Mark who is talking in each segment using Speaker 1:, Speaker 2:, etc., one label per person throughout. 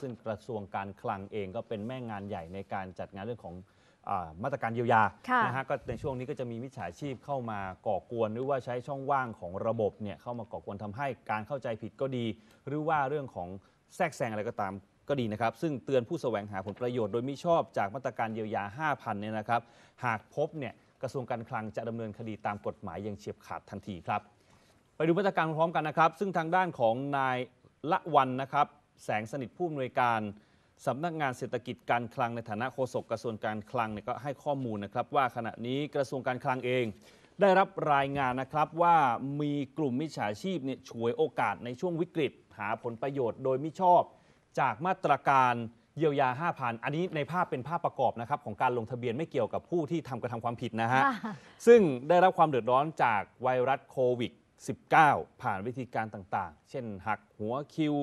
Speaker 1: ซึ่งกระทรวงการคลังเองก็เป็นแม่งานใหญ่ในการจัดงานเรื่องของอมาตรการเยียวยาะนะฮะก็ในช่วงนี้ก็จะมีมิจฉาชีพเข้ามาก่อกวนหรือว่าใช้ช่องว่างของระบบเนี่ยเข้ามาก่อกวนทำให้การเข้าใจผิดก็ดี หรือว่าเรื่องของแทรกแซงอะไรก็ตามก็ดีนะครับ ซึ่งเตือนผู้แสวงหาผลประโยชน์โดยมิชอบจากมาตรการเยียวยา5,000เนี่ยนะครับ หากพบเนี่ยกระทรวงการคลังจะดำเนินคดีตามกฎหมายอย่างเฉียบขาดทันทีครับไปดูมาตรการพร้อมกันนะครับ ซึ่งทางด้านของนายละวันนะครับแสงสนิทผู้อำนวยการสำนักงานเศรษฐกิจการคลังในฐานะโฆษกกระทรวงการคลังเนี่ยก็ให้ข้อมูลนะครับ ว่าขณะนี้กระทรวงการคลังเอง ได้รับรายงานนะครับว่ามีกลุ่มมิจฉาชีพเนี่ยฉวยโอกาสในช่วงวิกฤตหาผลประโยชน์โดยมิชอบ จากมาตรการเยียวยา 5,000 อันนี้ในภาพเป็นภาพประกอบนะครับของการลงทะเบียนไม่เกี่ยวกับผู้ที่ทำกระทำความผิดนะฮะซึ่งได้รับความเดือดร้อนจากไวรัสโควิด -19 ผ่านวิธีการต่างๆ เช่น หักหัวคิว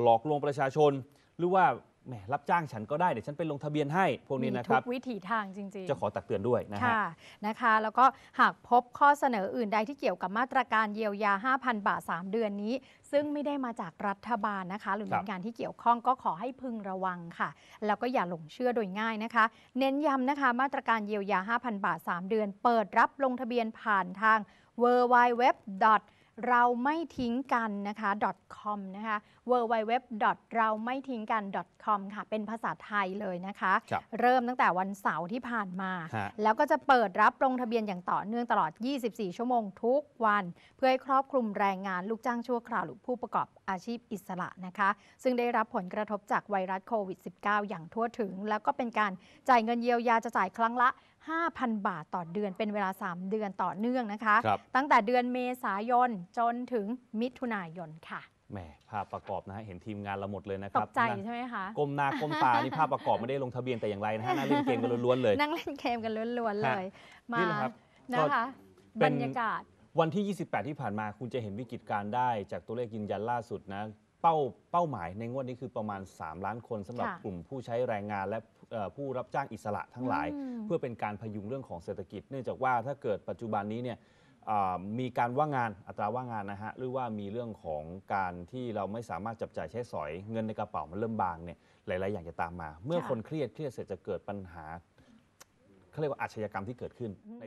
Speaker 1: หลอกลวงประชาชน หรือว่าแหมรับจ้างฉันก็ได้ เดี๋ยวฉันไปลงทะเบียนให้พวกนี้นะครับทุกว
Speaker 2: ิถีทางจริงๆ จะข
Speaker 1: อตักเตือนด้วยนะฮะ
Speaker 2: นะคะ แล้วก็หากพบข้อเสนออื่นใดที่เกี่ยวกับมาตรการเยียวยา 5,000 บาท 3 เดือนนี้ ซึ่งไม่ได้มาจากรัฐบาลนะคะ หรือหน่วยงานที่เกี่ยวข้องก็ขอให้พึงระวังค่ะแล้วก็อย่าหลงเชื่อโดยง่ายนะคะ เน้นย้ำนะคะมาตรการเยียวยา 5,000 บาท 3 เดือน เปิดรับลงทะเบียนผ่านทาง w w w เราไม่ทิ้งกันนะคะ .com นะคะ www. เราไม่ทิ้งกัน .com ค่ะ เป็นภาษาไทยเลยนะคะ เริ่มตั้งแต่วันเสาร์ที่ผ่านมา แล้วก็จะเปิดรับลงทะเบียนอย่างต่อเนื่องตลอด 24 ชั่วโมงทุกวัน เพื่อให้ครอบคลุมแรงงานลูกจ้างชั่วคราวหรือผู้ประกอบอาชีพอิสระนะคะ ซึ่งได้รับผลกระทบจากไวรัสโควิด -19 อย่างทั่วถึง แล้วก็เป็นการจ่ายเงินเยียวยาจะจ่ายครั้งละ5,000 บาทต่อเดือนเป็นเวลา 3 เดือนต่อเนื่องนะคะ ตั้งแต่เดือนเมษายนจนถึงมิถุนายนค่ะ
Speaker 1: แหมภาพประกอบนะฮะ เห็นทีมงานเราหมดเลยนะครับตกใจใช
Speaker 2: ่ไหมคะกลมนากลมตานี่ภาพ
Speaker 1: ประกอบไม่ได้ลงทะเบียนแต่อย่างไรนะฮะ นั่งเล่นเกมกันล้วนๆเลยนั่
Speaker 2: งเล่นเกมกันล้วนๆเลย
Speaker 1: มา นะคะ บรรยากาศ วันที่ 28 ที่ผ่านมาคุณจะเห็นวิกฤตการได้จากตัวเลขยืนยันล่าสุดนะเป้าเป้าหมายในงวดนี้คือประมาณ 3 ล้านคนสำหรับกลุ่มผู้ใช้แรงงานและผู้รับจ้างอิสระทั้งหลาย เพื่อเป็นการพยุงเรื่องของเศรษฐกิจเนื่องจากว่าถ้าเกิดปัจจุบันนี้เนี่ยมีการว่างงานอัตราว่างงานนะฮะหรือว่ามีเรื่องของการที่เราไม่สามารถจับจ่ายใช้สอยเงินในกระเป๋ามันเริ่มบางเนี่ยหลายๆอย่างจะตามมา เมื่อคนเครียดเครียดเสร็จจะเกิดปัญหาเขาเรียกว่าอาชญากรรมที่เกิดขึ้นใน